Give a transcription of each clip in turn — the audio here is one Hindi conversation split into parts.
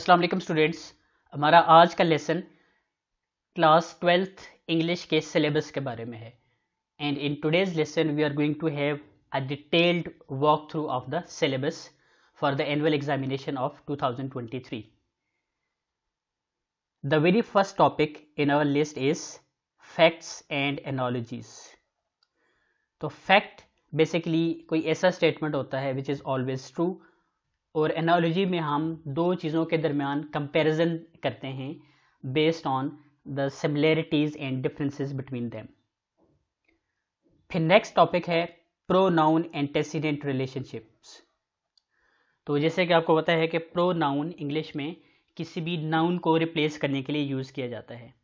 अस्सलाम वालेकुम स्टूडेंट्स हमारा आज का लेसन क्लास ट्वेल्थ इंग्लिश के सिलेबस के बारे में है and in today's lesson we are going to have a detailed walk through of the syllabus for the annual examination of 2023 the very first topic in our list is facts and analogies तो फैक्ट बेसिकली कोई ऐसा स्टेटमेंट होता है विच इज़ ऑलवेज ट्रू और एनालॉजी में हम दो चीज़ों के दरमियान कंपैरिजन करते हैं based on the similarities and differences between them फिर नेक्स्ट टॉपिक है प्रो नाउन एंटेसीडेंट रिलेशनशिप्स तो जैसे कि आपको पता है कि प्रो नाउन इंग्लिश में किसी भी नाउन को रिप्लेस करने के लिए यूज़ किया जाता है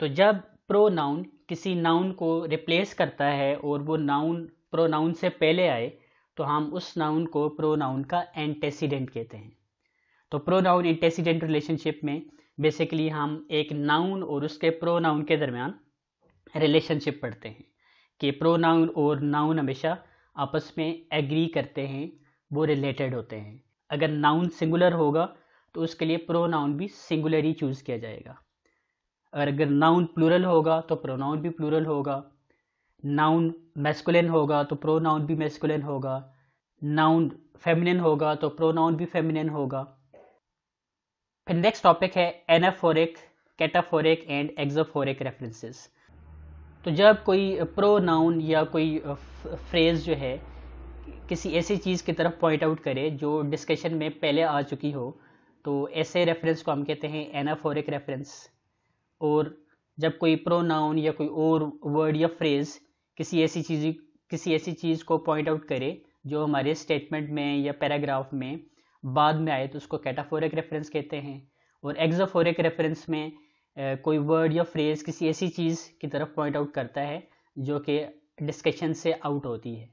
तो जब प्रो नाउन किसी नाउन को रिप्लेस करता है और वो नाउन प्रो नाउन से पहले आए तो हम उस नाउन को प्रोनाउन का एंटेसिडेंट कहते हैं तो प्रोनाउन एंटेसिडेंट रिलेशनशिप में बेसिकली हम एक नाउन और उसके प्रोनाउन के दरमियान रिलेशनशिप पढ़ते हैं कि प्रोनाउन और नाउन हमेशा आपस में एग्री करते हैं वो रिलेटेड होते हैं अगर नाउन सिंगुलर होगा तो उसके लिए प्रोनाउन भी सिंगुलर ही चूज़ किया जाएगा और अगर नाउन प्लूरल होगा तो प्रोनाउन भी प्लूरल होगा नाउन मेस्कुलिन होगा तो प्रो नाउन भी मेस्कुलिन होगा नाउन फेमिनिन होगा तो प्रो नाउन भी फेमिनिन होगा फिर नेक्स्ट टॉपिक है anaphoric cataphoric and exophoric references तो जब कोई प्रो नाउन या कोई फ्रेज जो है किसी ऐसी चीज़ की तरफ पॉइंट आउट करे जो डिस्कशन में पहले आ चुकी हो तो ऐसे रेफरेंस को हम कहते हैं एनाफोरिक रेफरेंस और जब कोई प्रो नाउन या कोई और वर्ड या फ्रेज़ किसी ऐसी चीज़ किसी ऐसी चीज़ को पॉइंट आउट करे जो हमारे स्टेटमेंट में या पैराग्राफ में बाद में आए तो उसको कैटाफोरिक रेफरेंस कहते हैं और एग्जाफोरिक रेफरेंस में कोई वर्ड या फ्रेज किसी ऐसी चीज़ की तरफ पॉइंट आउट करता है जो कि डिस्कशन से आउट होती है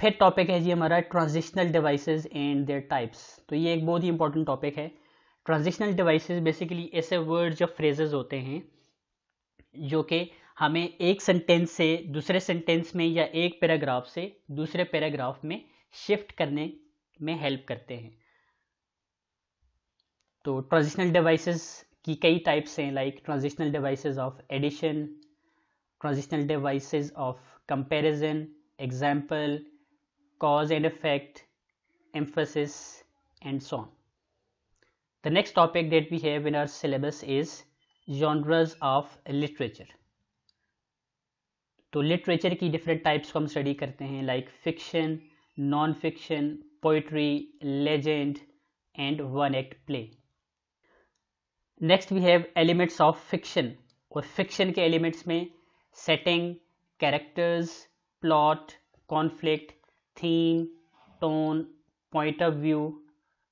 फिर टॉपिक है जी हमारा transitional devices and their types तो ये एक बहुत ही इंपॉर्टेंट टॉपिक है ट्रांजिशनल डिवाइसेस बेसिकली ऐसे वर्ड्स या फ्रेजेस होते हैं जो कि हमें एक सेंटेंस से दूसरे सेंटेंस में या एक पैराग्राफ से दूसरे पैराग्राफ में शिफ्ट करने में हेल्प करते हैं तो ट्रांजिशनल डिवाइसेस की कई टाइप्स हैं like transitional devices of addition transitional devices of comparison example cause and effect emphasis and so on the next topic that we have in our syllabus is genres of literature तो लिटरेचर की डिफरेंट टाइप्स को हम स्टडी करते हैं like fiction non fiction poetry legend and one act play next we have elements of fiction और फिक्शन के एलिमेंट्स में setting characters plot conflict theme tone point of view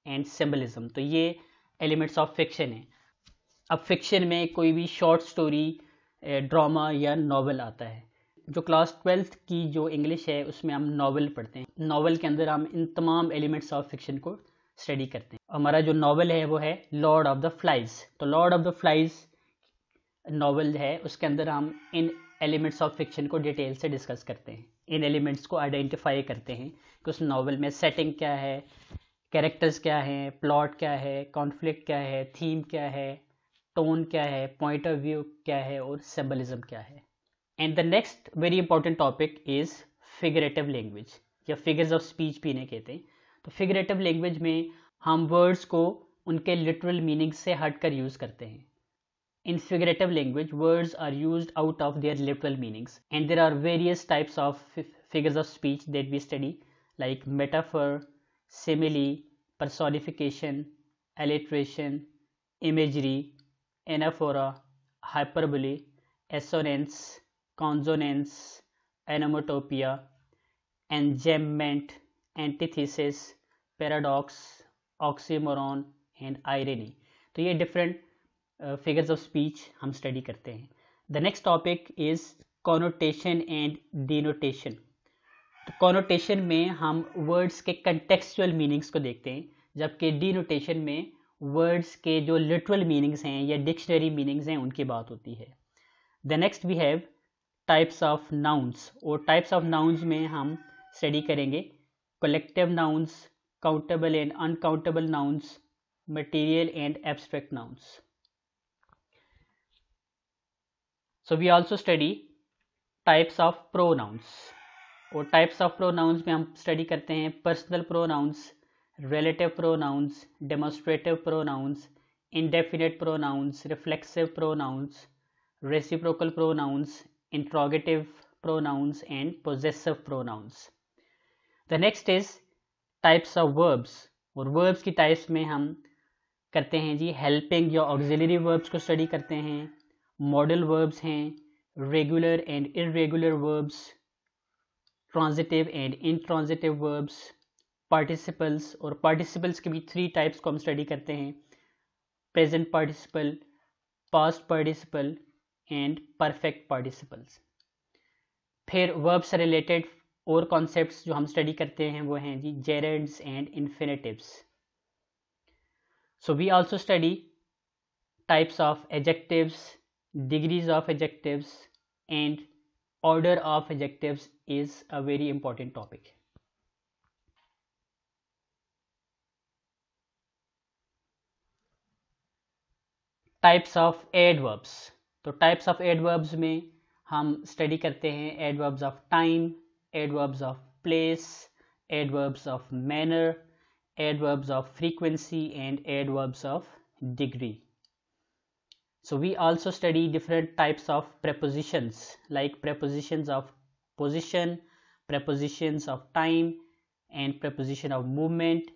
and symbolism तो ये एलिमेंट्स ऑफ फिक्शन है अब फिक्शन में कोई भी शॉर्ट स्टोरी ड्रामा या नॉवल आता है जो क्लास ट्वेल्थ की जो इंग्लिश है उसमें हम नावल पढ़ते हैं नावल के अंदर हम इन तमाम एलिमेंट्स ऑफ फिक्शन को स्टडी करते हैं हमारा जो नावल है वो है लॉर्ड ऑफ द फ्लाइज तो lord of the flies novel है उसके अंदर हम इन एलिमेंट्स ऑफ फिक्शन को डिटेल से डिस्कस करते हैं इन एलिमेंट्स को आइडेंटिफाई करते हैं कि उस नावल में सेटिंग क्या है कैरेक्टर्स क्या हैं प्लॉट क्या है कॉन्फ्लिक्ट क्या है थीम क्या है टोन क्या है पॉइंट ऑफ व्यू क्या है और सिम्बलिज्म क्या है And the next very important topic is figurative language, या फिगर्स ऑफ स्पीच भी इन्हें कहते हैं तो फिगरेटिव लैंग्वेज में हम words In figurative language, words are used out of their literal meanings, and there are various types of figures of speech that we study, like metaphor, simile, personification, alliteration, imagery, anaphora, hyperbole, assonance, consonance onomatopoeia, enjambment, antithesis, paradox oxymoron and irony तो ये डिफरेंट फिगर्स ऑफ स्पीच हम स्टडी करते हैं the next topic is connotation and denotation तो कॉनोटेशन में हम वर्ड्स के कंटेक्सुअल मीनिंग्स को देखते हैं जबकि डिनोटेशन में वर्ड्स के जो लिटरल मीनिंग्स हैं या डिक्शनरी मीनिंग्स हैं उनकी बात होती है the next we have types of nouns और टाइप्स ऑफ नाउंस में हम स्टडी करेंगे collective nouns countable and uncountable nouns material and abstract nouns so we also study types of pronouns और टाइप्स ऑफ प्रोनाउंस में हम स्टडी करते हैं personal pronouns relative pronouns demonstrative pronouns indefinite pronouns reflexive pronouns reciprocal pronouns interrogative pronouns and possessive pronouns. The next is types of verbs और verbs की types में हम करते हैं जी helping या auxiliary verbs को study करते हैं modal verbs हैं regular and irregular verbs transitive and intransitive verbs participles और participles के भी three types को हम study करते हैं present participle past participle and perfect participles फिर verbs-related रिलेटेड और कॉन्सेप्ट्स जो हम स्टडी करते हैं वो हैं जी gerunds and infinitives so we also study types of adjectives degrees of adjectives and order of adjectives is a very important topic. Types of adverbs. तो टाइप्स ऑफ एडवर्ब्स में हम स्टडी करते हैं adverbs of time adverbs of place adverbs of manner adverbs of frequency and adverbs of degree so we also study different types of prepositions like prepositions of position prepositions of time and preposition of movement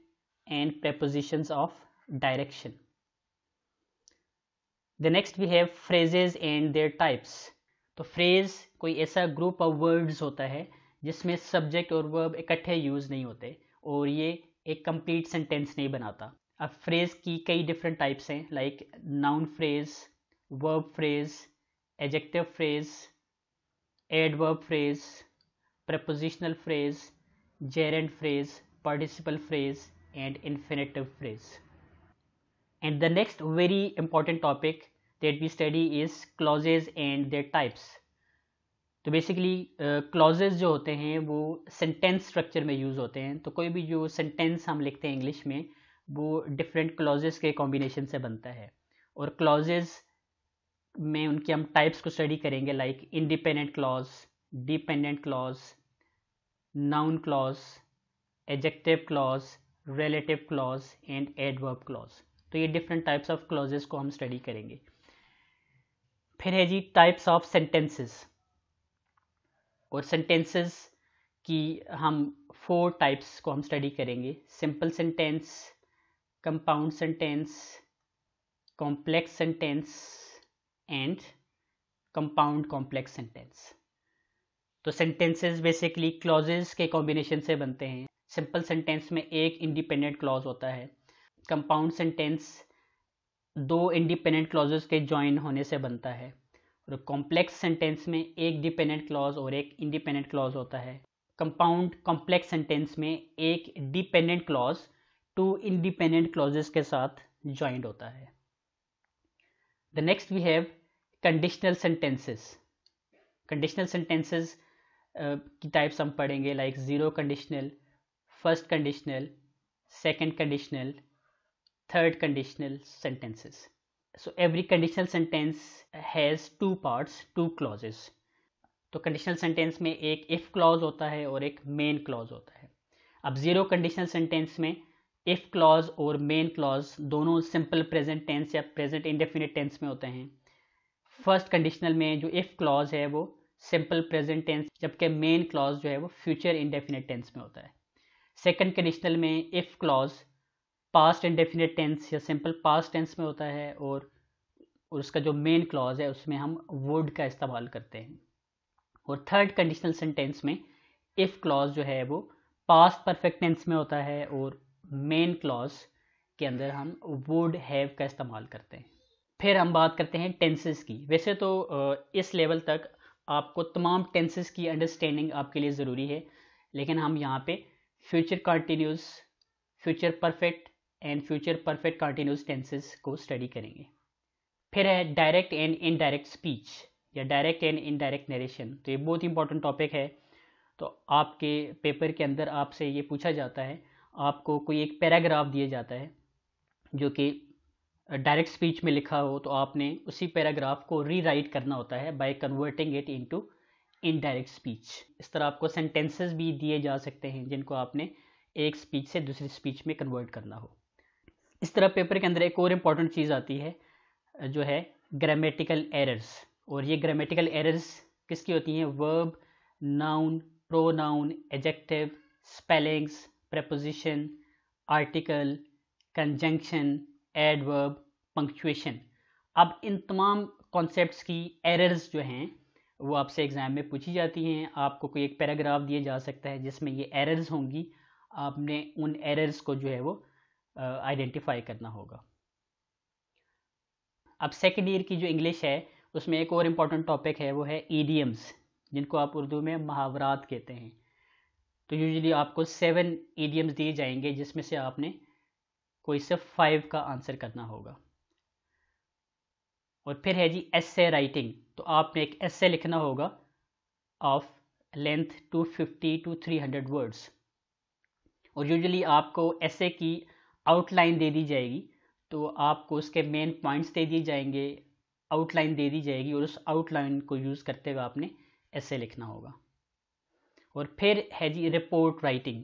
and prepositions of direction the next we have phrases and their types तो फ्रेज कोई ऐसा ग्रुप ऑफ वर्ड्स होता है जिसमें सब्जेक्ट और वर्ब इकट्ठे यूज नहीं होते और ये एक कंप्लीट सेंटेंस नहीं बनाता अब फ्रेज की कई डिफरेंट टाइप्स हैं like noun phrase verb phrase adjective phrase adverb phrase prepositional phrase gerund phrase participle phrase and infinitive phrase And the next very important topic that we study is clauses and their types. तो बेसिकली क्लॉजेज जो होते हैं वो सेंटेंस स्ट्रक्चर में यूज़ होते हैं तो कोई भी जो सेंटेंस हम लिखते हैं इंग्लिश में वो डिफरेंट क्लॉजेज के कॉम्बिनेशन से बनता है और क्लॉजेज में उनके हम टाइप्स को स्टडी करेंगे like independent clause dependent clause noun clause adjective clause relative clause and adverb clause तो ये डिफरेंट टाइप्स ऑफ क्लॉजेस को हम स्टडी करेंगे फिर है जी टाइप्स ऑफ सेंटेंसेस और सेंटेंसेस की हम फोर टाइप्स को हम स्टडी करेंगे simple sentence compound sentence complex sentence and compound complex sentence तो सेंटेंसेस बेसिकली क्लॉजेस के कॉम्बिनेशन से बनते हैं सिंपल सेंटेंस में एक इंडिपेंडेंट क्लॉज होता है कंपाउंड सेंटेंस दो इंडिपेंडेंट क्लॉजेस के जॉइन होने से बनता है और कॉम्प्लेक्स सेंटेंस में एक डिपेंडेंट क्लॉज और एक इंडिपेंडेंट क्लॉज होता है कंपाउंड कॉम्प्लेक्स सेंटेंस में एक dependent clause two independent clauses के साथ ज्वाइंट होता है the next we have conditional sentences conditional sentences की टाइप्स हम पढ़ेंगे like zero conditional first conditional second conditional third conditional sentences. So every conditional sentence has two parts, two clauses. तो कंडीशनल सेंटेंस में एक इफ क्लॉज होता है और एक मेन क्लॉज होता है अब जीरो कंडीशनल सेंटेंस में इफ क्लॉज और मेन क्लॉज दोनों सिंपल प्रेजेंट टेंस या प्रेजेंट इंडेफिनिट टेंस में होते हैं फर्स्ट कंडीशनल में जो इफ क्लॉज है वो सिंपल प्रेजेंट टेंस जबकि मेन क्लॉज जो है वो फ्यूचर इंडेफिनिट टेंस में होता है सेकंड कंडीशनल में if clause past indefinite tense या सिंपल पास्ट टेंस में होता है और और उसका जो मेन क्लॉज है उसमें हम वुड का इस्तेमाल करते हैं और थर्ड कंडीशनल सेंटेंस में इफ़ क्लॉज जो है वो पास्ट परफेक्ट टेंस में होता है और मेन क्लॉज के अंदर हम वुड हैव का इस्तेमाल करते हैं फिर हम बात करते हैं टेंसेस की वैसे तो इस लेवल तक आपको तमाम टेंसेस की अंडरस्टैंडिंग आपके लिए ज़रूरी है लेकिन हम यहाँ पे future continuous future perfect and future perfect continuous tenses को स्टडी करेंगे फिर है डायरेक्ट एंड इनडायरेक्ट स्पीच या डायरेक्ट एंड इनडायरेक्ट नरेशन तो ये बहुत इंपॉर्टेंट टॉपिक है तो आपके पेपर के अंदर आपसे ये पूछा जाता है आपको कोई एक पैराग्राफ दिया जाता है जो कि डायरेक्ट स्पीच में लिखा हो तो आपने उसी पैराग्राफ को रीराइट करना होता है by converting it into indirect speech इस तरह आपको सेंटेंसेस भी दिए जा सकते हैं जिनको आपने एक स्पीच से दूसरी स्पीच में कन्वर्ट करना हो इस तरह पेपर के अंदर एक और इम्पॉर्टेंट चीज़ आती है जो है ग्रामेटिकल एरर्स और ये ग्रामेटिकल एरर्स किसकी होती हैं verb noun pronoun adjective spellings preposition article conjunction adverb punctuation अब इन तमाम कॉन्सेप्ट्स की एरर्स जो हैं वो आपसे एग्ज़ाम में पूछी जाती हैं आपको कोई एक पैराग्राफ दिया जा सकता है जिसमें ये एरर्स होंगी आपने उन एरर्स को जो है वो आइडेंटिफाई करना होगा अब सेकेंड ईयर की जो इंग्लिश है उसमें एक और इम्पॉर्टेंट टॉपिक है वो है ईडियम्स जिनको आप उर्दू में महावरात कहते हैं तो यूजुअली आपको सेवन ईडियम्स दिए जाएंगे जिसमें से आपने कोई से फाइव का आंसर करना होगा और फिर है जी एस ए राइटिंग तो आपने एक एस ए लिखना होगा of length two fifty to three hundred words और यूजुअली आपको एस ए की आउटलाइन दे दी जाएगी तो आपको उसके मेन पॉइंट्स दे दिए जाएंगे आउटलाइन दे दी जाएगी और उस आउटलाइन को यूज़ करते हुए आपने ऐसे लिखना होगा और फिर है जी रिपोर्ट राइटिंग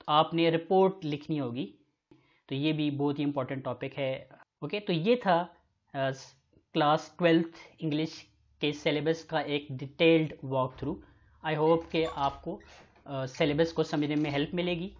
तो आपने रिपोर्ट लिखनी होगी तो ये भी बहुत ही इंपॉर्टेंट टॉपिक है ओके तो ये था क्लास ट्वेल्थ इंग्लिश के सिलेबस का एक detailed walk through I hope के आपको सिलेबस uh, को समझने में हेल्प मिलेगी